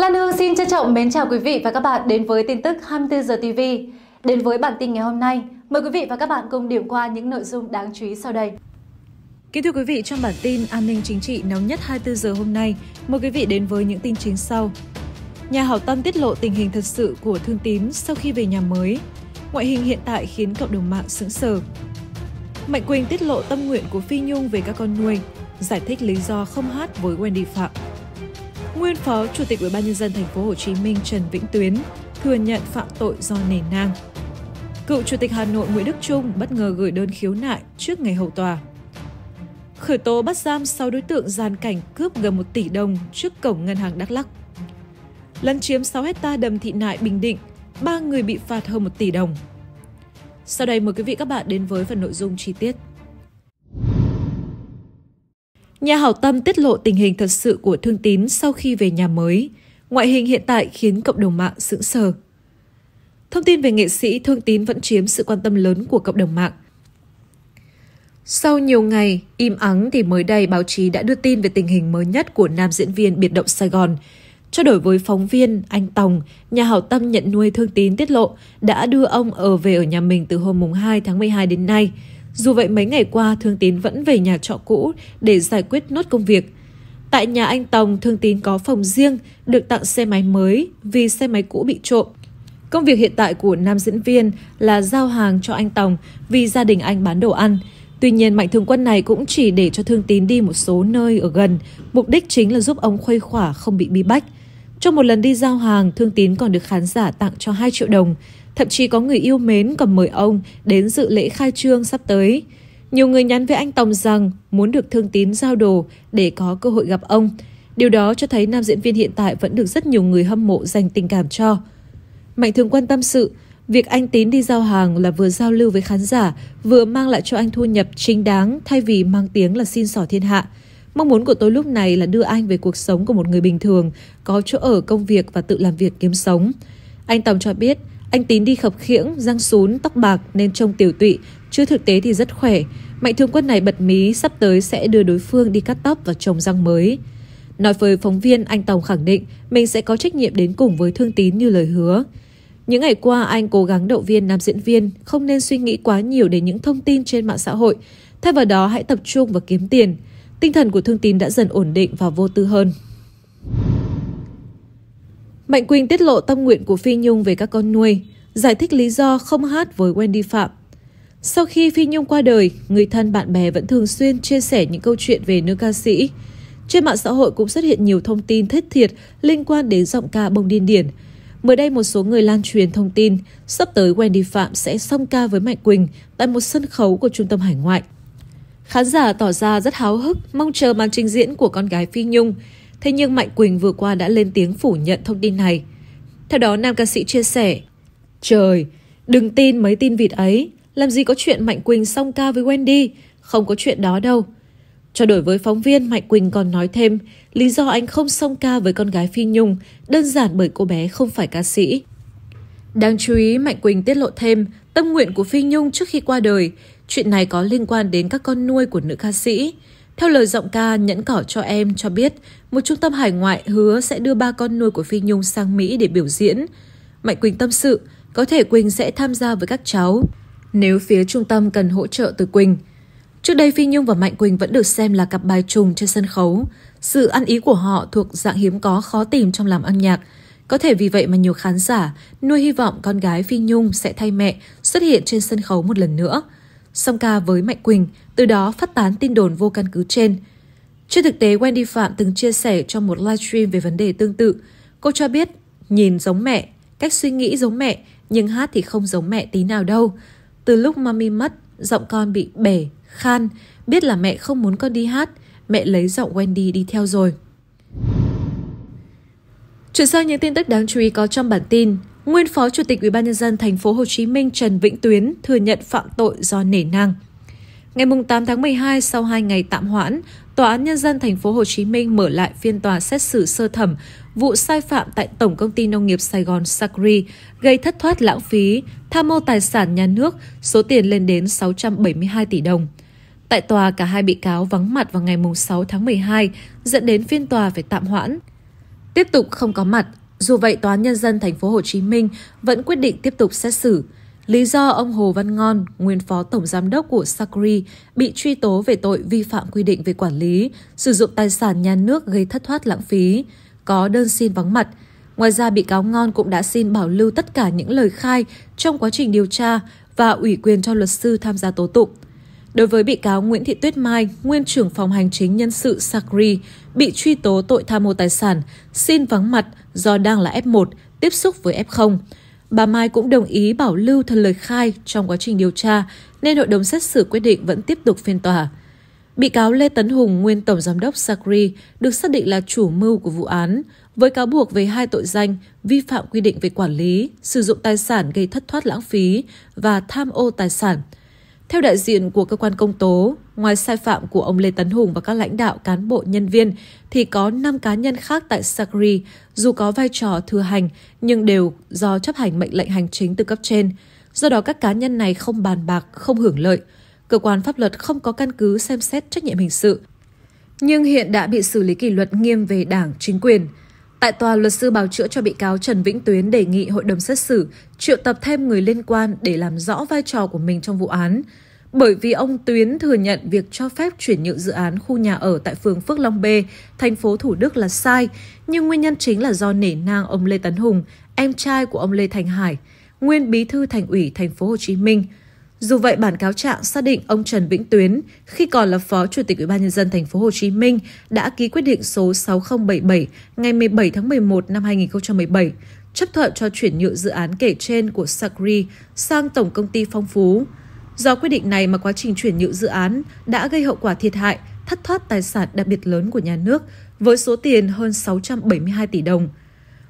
Lan Hương xin trân trọng mến chào quý vị và các bạn đến với tin tức 24 giờ TV. Đến với bản tin ngày hôm nay, mời quý vị và các bạn cùng điểm qua những nội dung đáng chú ý sau đây. Kính thưa quý vị, trong bản tin an ninh chính trị nóng nhất 24 giờ hôm nay, mời quý vị đến với những tin chính sau. Nhà hảo tâm tiết lộ tình hình thật sự của Thương Tín sau khi về nhà mới. Ngoại hình hiện tại khiến cộng đồng mạng sững sờ. Mạnh Quỳnh tiết lộ tâm nguyện của Phi Nhung về các con nuôi, giải thích lý do không hát với Wendy Phạm nguyên phó Chủ tịch ủy ban nhân dân thành phố Hồ Chí Minh Trần Vĩnh Tuyến thừa nhận phạm tội do nể nang. Cựu Chủ tịch Hà Nội Nguyễn Đức Trung bất ngờ gửi đơn khiếu nại trước ngày hầu tòa. Khởi tố bắt giam 6 đối tượng gian cảnh cướp gần 1 tỷ đồng trước cổng ngân hàng Đắk Lắk. Lấn chiếm 6 hecta đầm thị nại Bình Định, 3 người bị phạt hơn 1 tỷ đồng. Sau đây mời quý vị các bạn đến với phần nội dung chi tiết. Nhà hảo tâm tiết lộ tình hình thật sự của Thương Tín sau khi về nhà mới. Ngoại hình hiện tại khiến cộng đồng mạng sững sờ. Thông tin về nghệ sĩ Thương Tín vẫn chiếm sự quan tâm lớn của cộng đồng mạng. Sau nhiều ngày im ắng thì mới đây báo chí đã đưa tin về tình hình mới nhất của nam diễn viên biệt động Sài Gòn. Trao đổi với phóng viên, anh Tòng, nhà hảo tâm nhận nuôi Thương Tín tiết lộ đã đưa ông ở về ở nhà mình từ hôm mùng 2 tháng 12 đến nay. Dù vậy mấy ngày qua, Thương Tín vẫn về nhà trọ cũ để giải quyết nốt công việc. Tại nhà anh Tòng, Thương Tín có phòng riêng, được tặng xe máy mới vì xe máy cũ bị trộm. Công việc hiện tại của nam diễn viên là giao hàng cho anh Tòng vì gia đình anh bán đồ ăn. Tuy nhiên, mạnh thường quân này cũng chỉ để cho Thương Tín đi một số nơi ở gần, mục đích chính là giúp ông khuây khỏa không bị bi bách. Trong một lần đi giao hàng, Thương Tín còn được khán giả tặng cho 2 triệu đồng. Thậm chí có người yêu mến còn mời ông đến dự lễ khai trương sắp tới. Nhiều người nhắn với anh Tòng rằng muốn được thương tín giao đồ để có cơ hội gặp ông. Điều đó cho thấy nam diễn viên hiện tại vẫn được rất nhiều người hâm mộ dành tình cảm cho. Mạnh thường quan tâm sự, việc anh Tín đi giao hàng là vừa giao lưu với khán giả, vừa mang lại cho anh thu nhập chính đáng thay vì mang tiếng là xin sỏ thiên hạ. Mong muốn của tôi lúc này là đưa anh về cuộc sống của một người bình thường, có chỗ ở công việc và tự làm việc kiếm sống. Anh Tòng cho biết, anh Tín đi khập khiễng, răng sún, tóc bạc nên trông tiểu tụy, chứ thực tế thì rất khỏe. Mạnh thương quân này bật mí sắp tới sẽ đưa đối phương đi cắt tóc và trồng răng mới. Nói với phóng viên, anh Tòng khẳng định mình sẽ có trách nhiệm đến cùng với Thương Tín như lời hứa. Những ngày qua, anh cố gắng động viên nam diễn viên không nên suy nghĩ quá nhiều đến những thông tin trên mạng xã hội. Thay vào đó, hãy tập trung và kiếm tiền. Tinh thần của Thương Tín đã dần ổn định và vô tư hơn. Mạnh Quỳnh tiết lộ tâm nguyện của Phi Nhung về các con nuôi, giải thích lý do không hát với Wendy Phạm. Sau khi Phi Nhung qua đời, người thân bạn bè vẫn thường xuyên chia sẻ những câu chuyện về nữ ca sĩ. Trên mạng xã hội cũng xuất hiện nhiều thông tin thất thiệt liên quan đến giọng ca bông điên điển. Mới đây một số người lan truyền thông tin sắp tới Wendy Phạm sẽ song ca với Mạnh Quỳnh tại một sân khấu của trung tâm hải ngoại. Khán giả tỏ ra rất háo hức, mong chờ màn trình diễn của con gái Phi Nhung. Thế nhưng Mạnh Quỳnh vừa qua đã lên tiếng phủ nhận thông tin này. Theo đó, nam ca sĩ chia sẻ, Trời, đừng tin mấy tin vịt ấy, làm gì có chuyện Mạnh Quỳnh song ca với Wendy, không có chuyện đó đâu. cho đổi với phóng viên, Mạnh Quỳnh còn nói thêm, lý do anh không song ca với con gái Phi Nhung đơn giản bởi cô bé không phải ca sĩ. Đáng chú ý, Mạnh Quỳnh tiết lộ thêm tâm nguyện của Phi Nhung trước khi qua đời. Chuyện này có liên quan đến các con nuôi của nữ ca sĩ. Theo lời giọng ca Nhẫn Cỏ cho em cho biết, một trung tâm hải ngoại hứa sẽ đưa ba con nuôi của Phi Nhung sang Mỹ để biểu diễn. Mạnh Quỳnh tâm sự, có thể Quỳnh sẽ tham gia với các cháu nếu phía trung tâm cần hỗ trợ từ Quỳnh. Trước đây Phi Nhung và Mạnh Quỳnh vẫn được xem là cặp bài trùng trên sân khấu. Sự ăn ý của họ thuộc dạng hiếm có khó tìm trong làm âm nhạc. Có thể vì vậy mà nhiều khán giả nuôi hy vọng con gái Phi Nhung sẽ thay mẹ xuất hiện trên sân khấu một lần nữa song ca với Mạnh Quỳnh, từ đó phát tán tin đồn vô căn cứ trên. Trên thực tế, Wendy Phạm từng chia sẻ trong một livestream về vấn đề tương tự. Cô cho biết, nhìn giống mẹ, cách suy nghĩ giống mẹ, nhưng hát thì không giống mẹ tí nào đâu. Từ lúc mommy mất, giọng con bị bể, khan, biết là mẹ không muốn con đi hát, mẹ lấy giọng Wendy đi theo rồi. Chuyển sang những tin tức đáng chú ý có trong bản tin nguyên Phó Chủ tịch UBND thành phố Hồ Chí Minh Trần Vĩnh Tuyến thừa nhận phạm tội do nể nang. Ngày 8 tháng 12 sau 2 ngày tạm hoãn, Tòa án nhân dân thành phố Hồ Chí Minh mở lại phiên tòa xét xử sơ thẩm vụ sai phạm tại Tổng công ty Nông nghiệp Sài Gòn Sacri gây thất thoát lãng phí, tham mô tài sản nhà nước, số tiền lên đến 672 tỷ đồng. Tại tòa, cả hai bị cáo vắng mặt vào ngày 6 tháng 12, dẫn đến phiên tòa phải tạm hoãn. Tiếp tục không có mặt, dù vậy, Tòa án Nhân dân Thành phố Hồ Chí Minh vẫn quyết định tiếp tục xét xử. Lý do ông Hồ Văn Ngon, nguyên phó tổng giám đốc của Sacri, bị truy tố về tội vi phạm quy định về quản lý, sử dụng tài sản nhà nước gây thất thoát lãng phí, có đơn xin vắng mặt. Ngoài ra, bị cáo Ngon cũng đã xin bảo lưu tất cả những lời khai trong quá trình điều tra và ủy quyền cho luật sư tham gia tố tụng. Đối với bị cáo Nguyễn Thị Tuyết Mai, nguyên trưởng phòng hành chính nhân sự Sacri, bị truy tố tội tham mô tài sản, xin vắng mặt – do đang là F1 tiếp xúc với F0. Bà Mai cũng đồng ý bảo lưu thân lời khai trong quá trình điều tra, nên hội đồng xét xử quyết định vẫn tiếp tục phiên tòa. Bị cáo Lê Tấn Hùng, nguyên tổng giám đốc Sacri, được xác định là chủ mưu của vụ án, với cáo buộc về hai tội danh vi phạm quy định về quản lý, sử dụng tài sản gây thất thoát lãng phí và tham ô tài sản. Theo đại diện của cơ quan công tố, Ngoài sai phạm của ông Lê Tấn Hùng và các lãnh đạo cán bộ nhân viên, thì có 5 cá nhân khác tại Sacri, dù có vai trò thừa hành, nhưng đều do chấp hành mệnh lệnh hành chính từ cấp trên. Do đó các cá nhân này không bàn bạc, không hưởng lợi. Cơ quan pháp luật không có căn cứ xem xét trách nhiệm hình sự. Nhưng hiện đã bị xử lý kỷ luật nghiêm về đảng, chính quyền. Tại tòa, luật sư bào chữa cho bị cáo Trần Vĩnh Tuyến đề nghị hội đồng xét xử triệu tập thêm người liên quan để làm rõ vai trò của mình trong vụ án bởi vì ông Tuyến thừa nhận việc cho phép chuyển nhượng dự án khu nhà ở tại phường Phước Long B, thành phố Thủ Đức là sai, nhưng nguyên nhân chính là do nể nang ông Lê Tấn Hùng, em trai của ông Lê Thành Hải, nguyên bí thư thành ủy thành phố Hồ Chí Minh. Dù vậy, bản cáo trạng xác định ông Trần Vĩnh Tuyến, khi còn là Phó Chủ tịch Ủy ban nhân dân thành phố Hồ Chí Minh, đã ký quyết định số 6077 ngày 17 tháng 11 năm 2017, chấp thuận cho chuyển nhượng dự án kể trên của Sacri sang Tổng công ty Phong Phú. Do quyết định này mà quá trình chuyển nhượng dự án đã gây hậu quả thiệt hại, thất thoát tài sản đặc biệt lớn của nhà nước với số tiền hơn 672 tỷ đồng.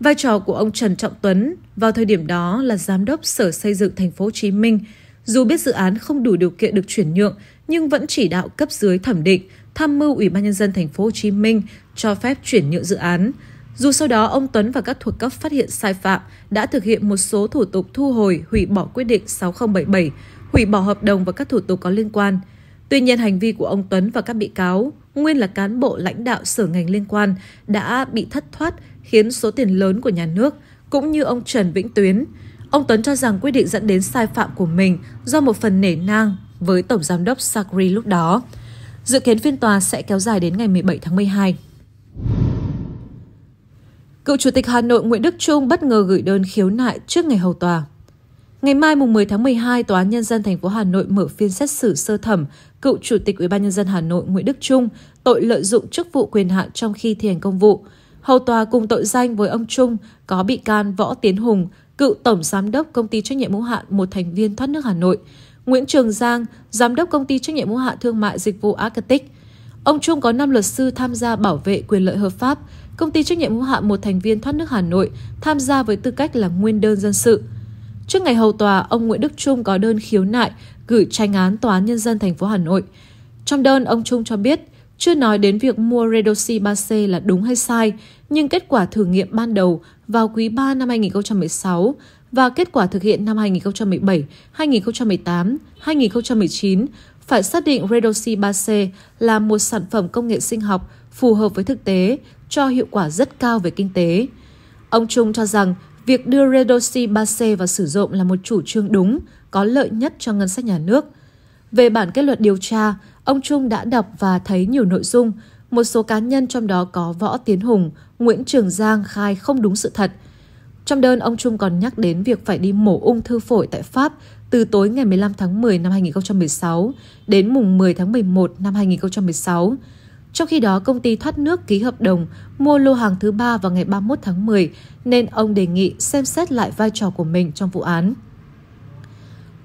Vai trò của ông Trần Trọng Tuấn vào thời điểm đó là giám đốc Sở Xây dựng Thành phố Hồ Chí Minh. Dù biết dự án không đủ điều kiện được chuyển nhượng nhưng vẫn chỉ đạo cấp dưới thẩm định, tham mưu Ủy ban nhân dân Thành phố Hồ Chí Minh cho phép chuyển nhượng dự án. Dù sau đó ông Tuấn và các thuộc cấp phát hiện sai phạm đã thực hiện một số thủ tục thu hồi hủy bỏ quyết định 6077 hủy bỏ hợp đồng và các thủ tục có liên quan. Tuy nhiên, hành vi của ông Tuấn và các bị cáo, nguyên là cán bộ lãnh đạo sở ngành liên quan, đã bị thất thoát khiến số tiền lớn của nhà nước, cũng như ông Trần Vĩnh Tuyến. Ông Tuấn cho rằng quyết định dẫn đến sai phạm của mình do một phần nể nang với Tổng Giám đốc Sakri lúc đó. Dự kiến phiên tòa sẽ kéo dài đến ngày 17 tháng 12. Cựu Chủ tịch Hà Nội Nguyễn Đức Trung bất ngờ gửi đơn khiếu nại trước ngày hầu tòa. Ngày mai mùng 10 tháng 12, Tòa án Nhân dân thành phố Hà Nội mở phiên xét xử sơ thẩm cựu Chủ tịch UBND Hà Nội Nguyễn Đức Trung tội lợi dụng chức vụ quyền hạn trong khi thi hành công vụ. Hầu tòa cùng tội danh với ông Trung có bị can Võ Tiến Hùng, cựu Tổng Giám đốc Công ty trách nhiệm hữu hạn một thành viên thoát nước Hà Nội, Nguyễn Trường Giang, Giám đốc Công ty trách nhiệm hữu hạn thương mại dịch vụ Arctic. Ông Trung có 5 luật sư tham gia bảo vệ quyền lợi hợp pháp, Công ty trách nhiệm hữu hạn một thành viên thoát nước Hà Nội tham gia với tư cách là nguyên đơn dân sự – Trước ngày hầu tòa, ông Nguyễn Đức Trung có đơn khiếu nại gửi tranh án Tòa án Nhân dân thành phố Hà Nội. Trong đơn, ông Trung cho biết chưa nói đến việc mua Redoxy 3C là đúng hay sai, nhưng kết quả thử nghiệm ban đầu vào quý 3 năm 2016 và kết quả thực hiện năm 2017, 2018, 2019 phải xác định Redoxy 3C là một sản phẩm công nghệ sinh học phù hợp với thực tế, cho hiệu quả rất cao về kinh tế. Ông Trung cho rằng Việc đưa Redoxy 3C vào sử dụng là một chủ trương đúng, có lợi nhất cho ngân sách nhà nước. Về bản kết luận điều tra, ông Trung đã đọc và thấy nhiều nội dung, một số cá nhân trong đó có Võ Tiến Hùng, Nguyễn Trường Giang khai không đúng sự thật. Trong đơn, ông Trung còn nhắc đến việc phải đi mổ ung thư phổi tại Pháp từ tối ngày 15 tháng 10 năm 2016 đến mùng 10 tháng 11 năm 2016. Trong khi đó, công ty thoát nước ký hợp đồng mua lô hàng thứ ba vào ngày 31 tháng 10, nên ông đề nghị xem xét lại vai trò của mình trong vụ án.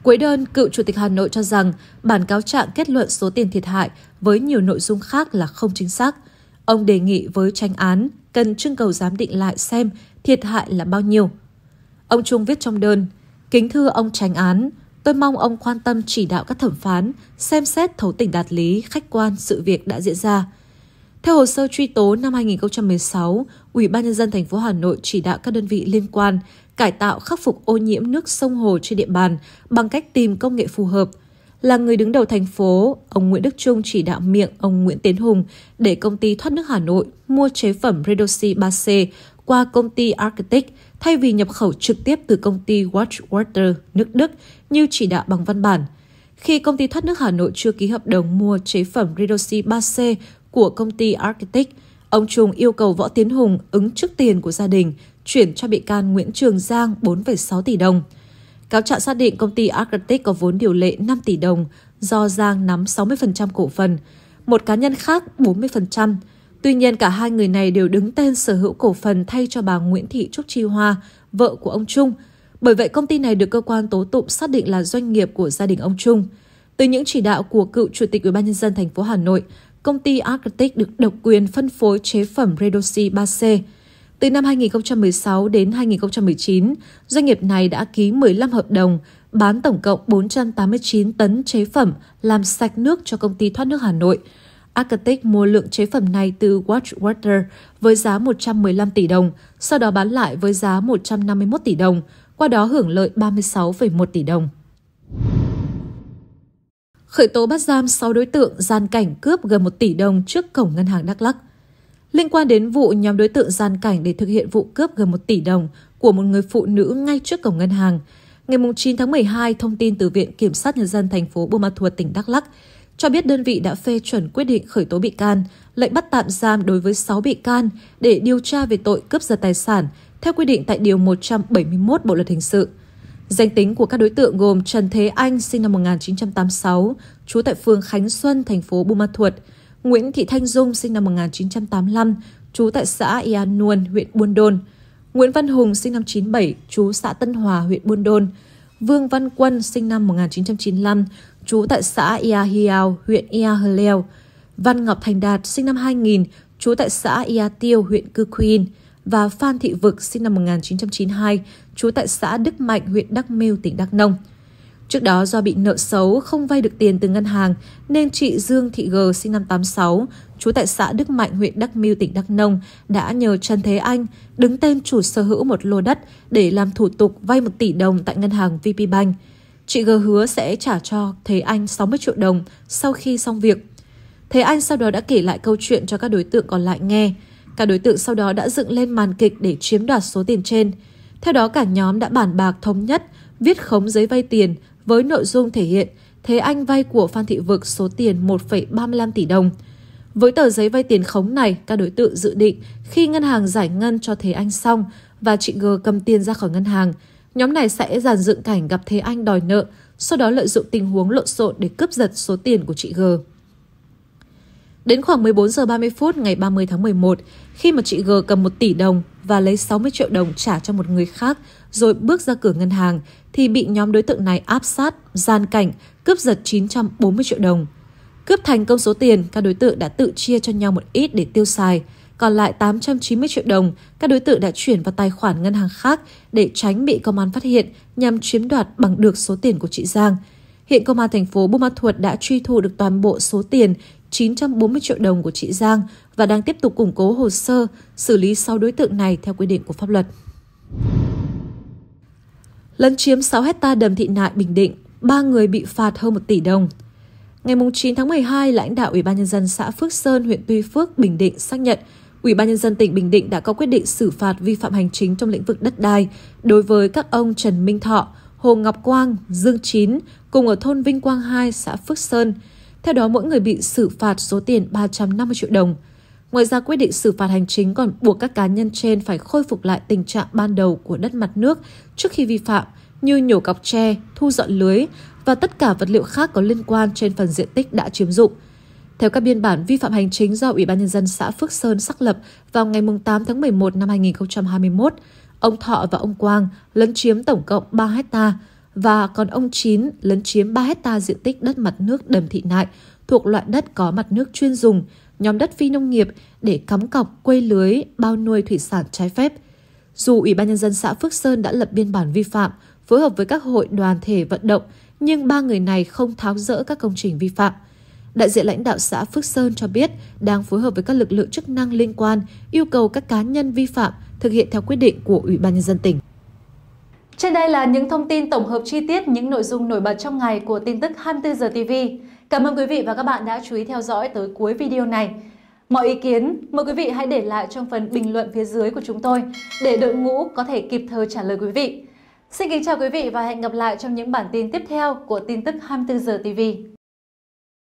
Cuối đơn, cựu Chủ tịch Hà Nội cho rằng bản cáo trạng kết luận số tiền thiệt hại với nhiều nội dung khác là không chính xác. Ông đề nghị với tranh án cần trưng cầu giám định lại xem thiệt hại là bao nhiêu. Ông Trung viết trong đơn, kính thưa ông tranh án, tôi mong ông quan tâm chỉ đạo các thẩm phán, xem xét thấu tình đạt lý, khách quan sự việc đã diễn ra. Theo hồ sơ truy tố năm 2016, Ủy ban nhân dân thành phố Hà Nội chỉ đạo các đơn vị liên quan cải tạo khắc phục ô nhiễm nước sông hồ trên địa bàn bằng cách tìm công nghệ phù hợp. Là người đứng đầu thành phố, ông Nguyễn Đức Trung chỉ đạo miệng ông Nguyễn Tiến Hùng để công ty thoát nước Hà Nội mua chế phẩm Redoxy 3C qua công ty Arctic thay vì nhập khẩu trực tiếp từ công ty Watch Water nước Đức như chỉ đạo bằng văn bản. Khi công ty thoát nước Hà Nội chưa ký hợp đồng mua chế phẩm Redoxy 3C của công ty Architect, ông Trung yêu cầu Võ Tiến Hùng ứng trước tiền của gia đình chuyển cho bị can Nguyễn Trường Giang 4,6 tỷ đồng. Cáo trạng xác định công ty Architect có vốn điều lệ 5 tỷ đồng do Giang nắm 60% cổ phần, một cá nhân khác 40%. Tuy nhiên, cả hai người này đều đứng tên sở hữu cổ phần thay cho bà Nguyễn Thị Trúc Chi Hoa, vợ của ông Trung. Bởi vậy, công ty này được cơ quan tố tụng xác định là doanh nghiệp của gia đình ông Trung. Từ những chỉ đạo của cựu Chủ tịch UBND thành phố Hà Nội, công ty Arctic được độc quyền phân phối chế phẩm Redoxy 3C. Từ năm 2016 đến 2019, doanh nghiệp này đã ký 15 hợp đồng, bán tổng cộng 489 tấn chế phẩm làm sạch nước cho công ty thoát nước Hà Nội. Arctic mua lượng chế phẩm này từ Watch Water với giá 115 tỷ đồng, sau đó bán lại với giá 151 tỷ đồng, qua đó hưởng lợi 36,1 tỷ đồng khởi tố bắt giam 6 đối tượng gian cảnh cướp gần 1 tỷ đồng trước cổng ngân hàng Đắk Lắk. Liên quan đến vụ nhóm đối tượng gian cảnh để thực hiện vụ cướp gần 1 tỷ đồng của một người phụ nữ ngay trước cổng ngân hàng, ngày 9 tháng 12, thông tin từ Viện Kiểm sát Nhân dân thành phố Buôn Ma Thuột, tỉnh Đắk Lắk cho biết đơn vị đã phê chuẩn quyết định khởi tố bị can, lệnh bắt tạm giam đối với 6 bị can để điều tra về tội cướp giật tài sản theo quy định tại Điều 171 Bộ Luật Hình sự – Danh tính của các đối tượng gồm Trần Thế Anh sinh năm 1986, trú tại phường Khánh Xuân, thành phố Buôn Ma Thuột, Nguyễn Thị Thanh Dung sinh năm 1985, trú tại xã Ia Nuôn, huyện Buôn Đôn, Nguyễn Văn Hùng sinh năm 97, trú xã Tân Hòa, huyện Buôn Đôn, Vương Văn Quân sinh năm 1995, trú tại xã Ia Hiao, huyện Ia Hờ Leo, Văn Ngọc Thành Đạt sinh năm 2000, trú tại xã Ia Tiêu, huyện Cư Quyên, và Phan Thị Vực sinh năm 1992, trú tại xã Đức Mạnh, huyện Đắc Mêu tỉnh Đắk Nông. Trước đó do bị nợ xấu không vay được tiền từ ngân hàng nên chị Dương Thị G sinh năm 86, trú tại xã Đức Mạnh, huyện Đắc Miêu, tỉnh Đắk Nông đã nhờ Trần Thế Anh đứng tên chủ sở hữu một lô đất để làm thủ tục vay 1 tỷ đồng tại ngân hàng VP Bank. Chị G hứa sẽ trả cho Thế Anh 60 triệu đồng sau khi xong việc. Thế Anh sau đó đã kể lại câu chuyện cho các đối tượng còn lại nghe. Các đối tượng sau đó đã dựng lên màn kịch để chiếm đoạt số tiền trên. Theo đó cả nhóm đã bàn bạc thống nhất, viết khống giấy vay tiền với nội dung thể hiện Thế Anh vay của Phan Thị Vực số tiền 1,35 tỷ đồng. Với tờ giấy vay tiền khống này, các đối tượng dự định khi ngân hàng giải ngân cho Thế Anh xong và chị G cầm tiền ra khỏi ngân hàng, nhóm này sẽ dàn dựng cảnh gặp Thế Anh đòi nợ, sau đó lợi dụng tình huống lộn xộn để cướp giật số tiền của chị G. Đến khoảng 14 giờ 30 phút ngày 30 tháng 11, khi mà chị G cầm 1 tỷ đồng và lấy 60 triệu đồng trả cho một người khác rồi bước ra cửa ngân hàng thì bị nhóm đối tượng này áp sát, gian cảnh, cướp giật 940 triệu đồng. Cướp thành công số tiền, các đối tượng đã tự chia cho nhau một ít để tiêu xài. Còn lại 890 triệu đồng, các đối tượng đã chuyển vào tài khoản ngân hàng khác để tránh bị công an phát hiện nhằm chiếm đoạt bằng được số tiền của chị Giang. Hiện công an thành phố Buôn Ma Thuột đã truy thu được toàn bộ số tiền 940 triệu đồng của chị Giang và đang tiếp tục củng cố hồ sơ xử lý 6 đối tượng này theo quy định của pháp luật. Lấn chiếm 6 hecta đầm thị nại Bình Định, 3 người bị phạt hơn 1 tỷ đồng. Ngày 9 tháng 12, lãnh đạo Ủy ban nhân dân xã Phước Sơn, huyện Tuy Phước, Bình Định xác nhận Ủy ban nhân dân tỉnh Bình Định đã có quyết định xử phạt vi phạm hành chính trong lĩnh vực đất đai đối với các ông Trần Minh Thọ, Hồ Ngọc Quang, Dương Chín cùng ở thôn Vinh Quang 2, xã Phước Sơn theo đó, mỗi người bị xử phạt số tiền 350 triệu đồng. Ngoài ra, quyết định xử phạt hành chính còn buộc các cá nhân trên phải khôi phục lại tình trạng ban đầu của đất mặt nước trước khi vi phạm, như nhổ cọc tre, thu dọn lưới và tất cả vật liệu khác có liên quan trên phần diện tích đã chiếm dụng. Theo các biên bản vi phạm hành chính do Ủy ban Nhân dân xã Phước Sơn xác lập vào ngày 8 tháng 11 năm 2021, ông Thọ và ông Quang lấn chiếm tổng cộng 3 hectare, và còn ông Chín lấn chiếm 3 hecta diện tích đất mặt nước đầm thị nại thuộc loại đất có mặt nước chuyên dùng, nhóm đất phi nông nghiệp để cắm cọc quây lưới bao nuôi thủy sản trái phép. Dù Ủy ban Nhân dân xã Phước Sơn đã lập biên bản vi phạm, phối hợp với các hội đoàn thể vận động, nhưng ba người này không tháo rỡ các công trình vi phạm. Đại diện lãnh đạo xã Phước Sơn cho biết đang phối hợp với các lực lượng chức năng liên quan yêu cầu các cá nhân vi phạm thực hiện theo quyết định của Ủy ban Nhân dân tỉnh. Trên đây là những thông tin tổng hợp chi tiết những nội dung nổi bật trong ngày của tin tức 24 giờ TV. Cảm ơn quý vị và các bạn đã chú ý theo dõi tới cuối video này. Mọi ý kiến, mời quý vị hãy để lại trong phần bình luận phía dưới của chúng tôi để đội ngũ có thể kịp thời trả lời quý vị. Xin kính chào quý vị và hẹn gặp lại trong những bản tin tiếp theo của tin tức 24 giờ TV.